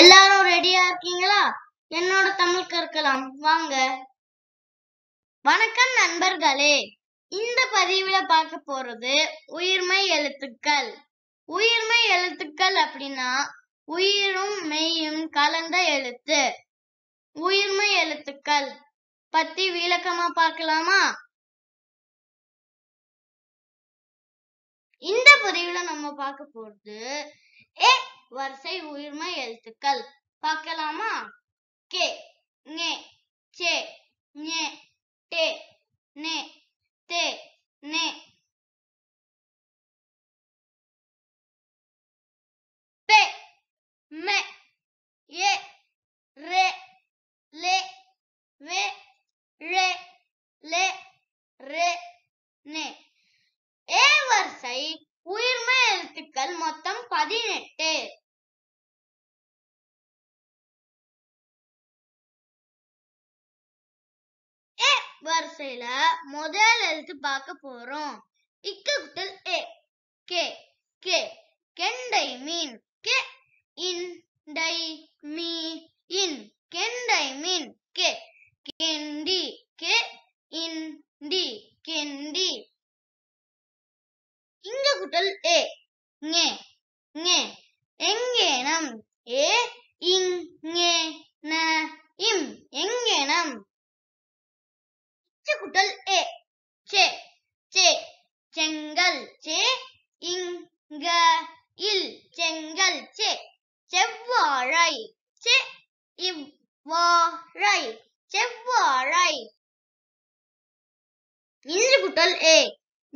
எல்லாரும் ரெடியா இருக்கீங்களா என்னோட தமிழ் கற்கலாம் வாங்க வணக்கம் நண்பர்களே இந்த பதிவுல பார்க்க போறது உயிர்மை எழுத்துக்கள் உயிர்மை எழுத்துக்கள் அப்படின்னா உயிரும் மெய்யும் கலந்த எழுத்து உயிர்மை எழுத்துக்கள் பத்தி விளக்கமா பார்க்கலாமா இந்த பதிவுல நம்ம பார்க்க போறது ஏ வரிசை உயிர்மை எழுத்துக்கள் பார்க்கலாமா கே ஞே சே ஞே டே நே தே நே பே மெ ஏ ரே லே வே ழே லே ரே நே ஏ வரிசை உயிர்மை எழுத்துக்கள் மொத்தம் பதினெட்டு வரிசையில முதல் எழுத்து பார்க்க போறோம் இக்கு ஏ கே கே கெண்டை மீன் கே இன் டை மீ இன் கெண்டை மீன் கே கெண்டி கே இன் டி கெண்டி இங்க குட்டல் ஏ ஞே ஞே எங்கேனம் ஏ இங் ஞே ந இம் எங்கேனம் அச்சுக்குட்டல் ஏ சே சே செங்கல் சே இங்க இல் செங்கல் சே செவ்வாழை சே இவ்வாழை செவ்வாழை இன்று குட்டல் ஏ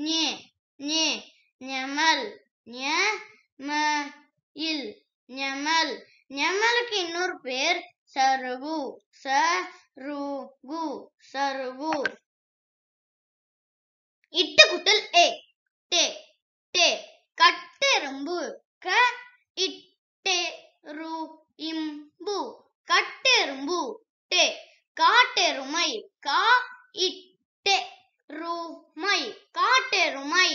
நே நே ஞமல் ஞ இல் ஞமல் ஞமலுக்கு இன்னொரு பேர் சருகு ச ருகு சருகு இட்டு குட்டல் ஏ டே டே கட்டெரும்பு க இட்டே ரு இம்பு கட்டெரும்பு டே காட்டெருமை கா இட்டே ருமை காட்டெருமை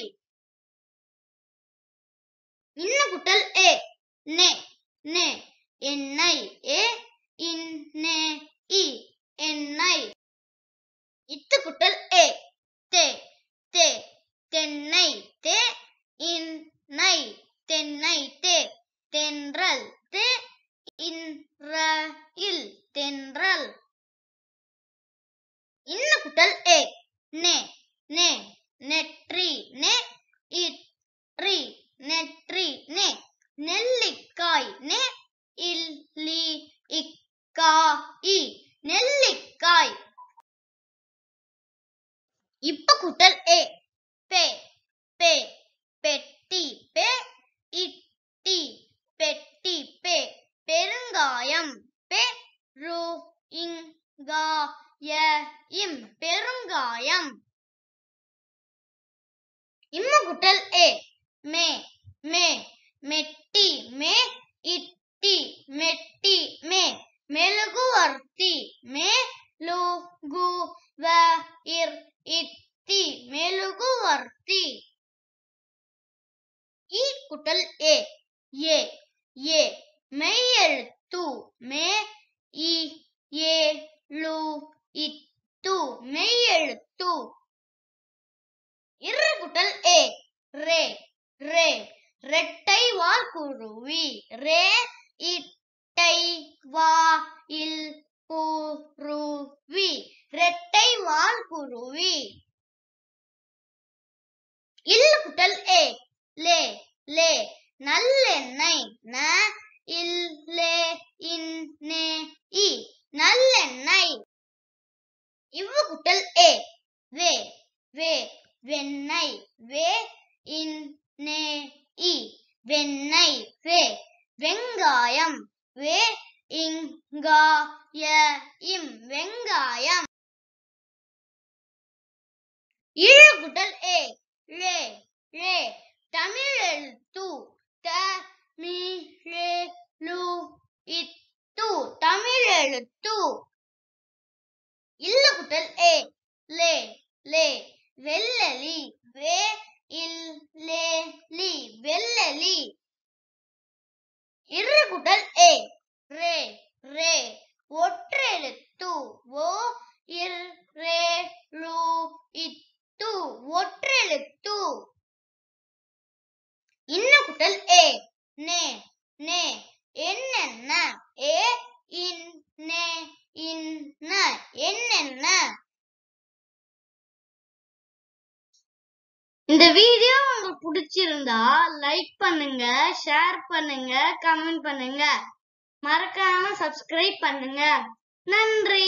இன்னும் குட்டல் ஏ இன்ன குட்டல் ஏ நே நே நெற்றி நே இட்ரி நெற்றி நே நெல்லிக்காய் நே இல்லி இக்கா இ ഇമ്മുകുട്ടൽ എ മേ മേ മെട്ടി മേ ഇട്ടി മെട്ടി മേ മെലുകുവർത്തി മേ ലുഗു വ ഇർ ഇത്തി മെലുകുവർത്തി ഈ കുട്ടൽ എ എ എ മെയ്യെഴുത്തു മേ ഇ എ ലു ഇത്തു മെയ്യെഴുത്തു இரு குட்டல் ஏ ரே ரே ரெட்டை வால் குருவி ரே இட்டை வா இல் குருவி ரெட்டை வால் குருவி இ வெண்ணெய் வே வெங்காயம் வே இங்காய இம் வெங்காயம் இழுகுட்டல் ஏ ரே ரே தமிழ் எழுத்து த மி லு இத்து தமிழ் எழுத்து இல்லுகுட்டல் ஏ லே லே வெள்ளலி வே இல் லே லி வெள்ளலி இரு குடல் ஏ ரே ரே ஒற்றெழுத்து ஓ இர் ரே ரு இத்து ஒற்றெழுத்து இன்ன குடல் ஏ நே நே என்னென்ன ஏ இன் நே இன் என்னென்ன இந்த வீடியோ உங்களுக்கு பிடிச்சிருந்தா லைக் பண்ணுங்க ஷேர் பண்ணுங்க கமெண்ட் பண்ணுங்க மறக்காம சப்ஸ்கிரைப் பண்ணுங்க நன்றி